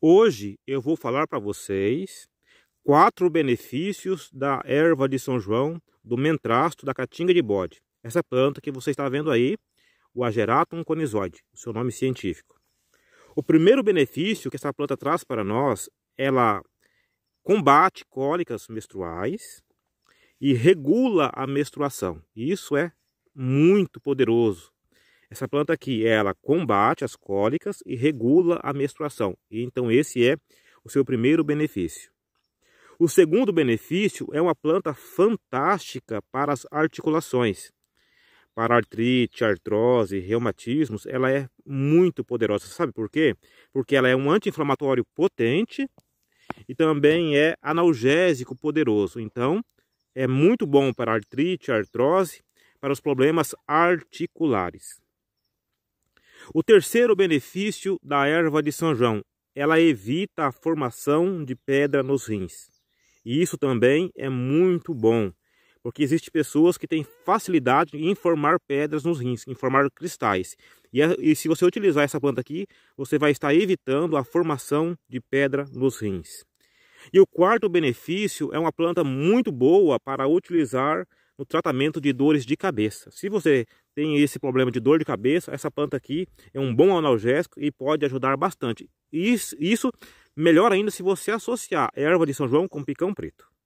Hoje eu vou falar para vocês quatro benefícios da erva de São João, do mentrasto, da caatinga de bode. Essa planta que você está vendo aí, o Ageratum conizoide, o seu nome científico. O primeiro benefício que essa planta traz para nós, ela combate cólicas menstruais e regula a menstruação. Isso é muito poderoso essa planta aqui, ela combate as cólicas e regula a menstruação. E então esse é o seu primeiro benefício. O segundo benefício é uma planta fantástica para as articulações. Para artrite, artrose, reumatismos, ela é muito poderosa. Sabe por quê? Porque ela é um anti-inflamatório potente e também é analgésico poderoso. Então, é muito bom para artrite, artrose, para os problemas articulares. O terceiro benefício da erva de São João, ela evita a formação de pedra nos rins. E isso também é muito bom, porque existem pessoas que têm facilidade em formar pedras nos rins, em formar cristais. E, e se você utilizar essa planta aqui, você vai estar evitando a formação de pedra nos rins. E o quarto benefício é uma planta muito boa para utilizar no tratamento de dores de cabeça. Se você tem esse problema de dor de cabeça, essa planta aqui é um bom analgésico e pode ajudar bastante. Isso, isso melhor ainda se você associar erva de São João com picão preto.